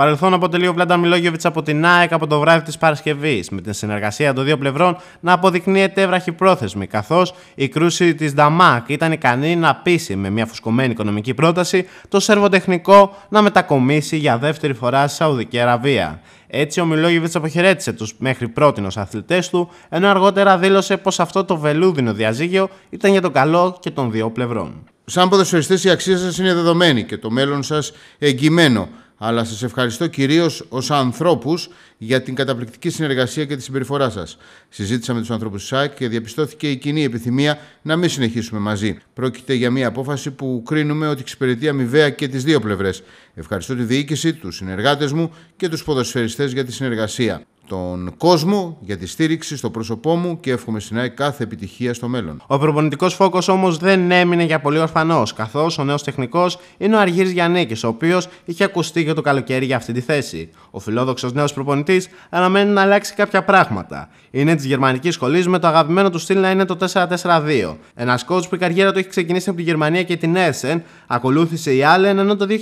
Παρελθόν αποτελεί ο Βλάντα Μιλόγεβιτ από την ΑΕΚ από το βράδυ της Παρασκευής, με την συνεργασία των δύο πλευρών να αποδεικνύεται βραχυπρόθεσμη, καθώς η κρούση της Νταμάκ ήταν ικανή να πείσει με μια φουσκωμένη οικονομική πρόταση το σερβοτεχνικό να μετακομίσει για δεύτερη φορά στη Σαουδική Αραβία. Έτσι, ο Μιλόγεβιτ αποχαιρέτησε τους μέχρι πρώτην ως αθλητές του, ενώ αργότερα δήλωσε πως αυτό το βελούδινο διαζύγιο ήταν για το καλό και των δύο πλευρών. Σαν ποδοσφαιριστέ, η αξία σας είναι δεδομένη και το μέλλον σας εγγυημένο αλλά σας ευχαριστώ κυρίως ως ανθρώπους για την καταπληκτική συνεργασία και τη συμπεριφορά σας. Συζήτησα με τους ανθρώπους του και διαπιστώθηκε η κοινή επιθυμία να μην συνεχίσουμε μαζί. Πρόκειται για μια απόφαση που κρίνουμε ότι εξυπηρετεί αμοιβαία και τις δύο πλευρές. Ευχαριστώ τη διοίκηση, τους συνεργάτες μου και τους ποδοσφαιριστές για τη συνεργασία τον κόσμο για τη στήριξη στο πρόσωπό μου και εύχομαι στην κάθε επιτυχία στο μέλλον. Ο προπονητικός φόκος όμως δεν έμεινε για πολύ ορφανός, καθώς ο νέος τεχνικός είναι ο Αργύρης Γιαννέκη, ο οποίος είχε ακουστεί για το καλοκαίρι για αυτή τη θέση. Ο φιλόδοξος νέος προπονητής αναμένει να αλλάξει κάποια πράγματα. Είναι της γερμανικής σχολής με το αγαπημένο του στυλ να είναι το 4-4-2. Ένας coach που η καριέρα του έχει ξεκινήσει από τη Γερμανία και την Έρσεν, ακολούθησε η Άλεν, ενώ το 2019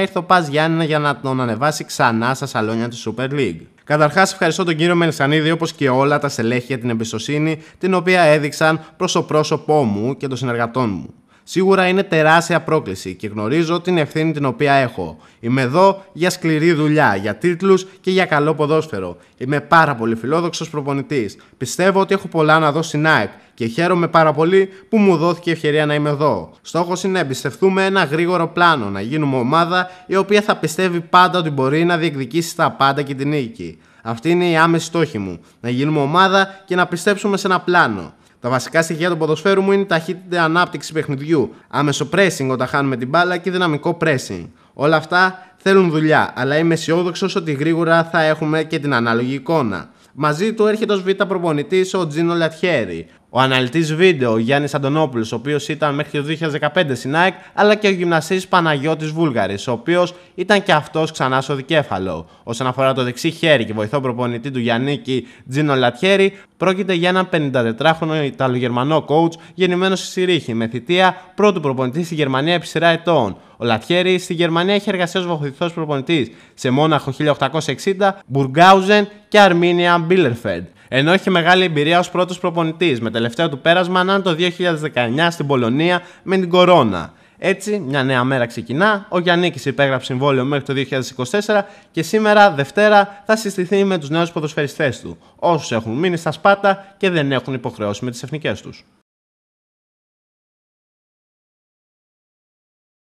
ήρθε ο Πα για να τον ανεβάσει ξανά στα σαλόνια τη Super League. Καταρχάς, ευχαριστώ τον κύριο Μελισανίδη όπως και όλα τα στελέχη για την εμπιστοσύνη την οποία έδειξαν προς το πρόσωπό μου και των συνεργατών μου. Σίγουρα είναι τεράστια πρόκληση και γνωρίζω την ευθύνη την οποία έχω. Είμαι εδώ για σκληρή δουλειά, για τίτλους και για καλό ποδόσφαιρο. Είμαι πάρα πολύ φιλόδοξος προπονητής. Πιστεύω ότι έχω πολλά να δω στην ΑΕΚ και χαίρομαι πάρα πολύ που μου δόθηκε η ευκαιρία να είμαι εδώ. Στόχος είναι να εμπιστευτούμε ένα γρήγορο πλάνο, να γίνουμε ομάδα η οποία θα πιστεύει πάντα ότι μπορεί να διεκδικήσει τα πάντα και την νίκη. Αυτή είναι η άμεση στόχη μου: να γίνουμε ομάδα και να πιστέψουμε σε ένα πλάνο. Τα βασικά στοιχεία του ποδοσφαίρου μου είναι ταχύτητα ανάπτυξη παιχνιδιού, άμεσο pressing όταν χάνουμε την μπάλα και δυναμικό pressing. Όλα αυτά θέλουν δουλειά, αλλά είμαι αισιόδοξος ότι γρήγορα θα έχουμε και την ανάλογη εικόνα. Μαζί του έρχεται ως β' προπονητής ο Τζίνο Λατχέρι, ο αναλυτής βίντεο Γιάννης Αντωνόπουλος, ο οποίος ήταν μέχρι το 2015 στην ΑΕΚ, αλλά και ο γυμναστής Παναγιώτης Βούλγαρης, ο οποίος ήταν και αυτός ξανά στο δικέφαλο. Όσον αφορά το δεξί χέρι και βοηθό προπονητή του Γιάννικη Τζίνο Λατιέρη, πρόκειται για έναν 54χρονο Ιταλογερμανό coach γεννημένος στη Συρίχη, με θητεία πρώτου προπονητή στη Γερμανία επί σειρά ετών. Ο Λατιέρη στη Γερμανία έχει εργαστεί ως βοηθός προπονητής σε Μόναχο 1860, Μπουργκάουζεν και Αρμίνια Μπίλερφεντ ενώ έχει μεγάλη εμπειρία ως πρώτος προπονητής, με τελευταίο του πέρασμα να το 2019 στην Πολωνία με την κορώνα. Έτσι, μια νέα μέρα ξεκινά. Ο Γιάννη υπέγραψε συμβόλαιο μέχρι το 2024 και σήμερα, Δευτέρα, θα συστηθεί με τους νέους ποδοσφαιριστές του, Όσους έχουν μείνει στα Σπάτα και δεν έχουν υποχρεώσει με τις εθνικές τους.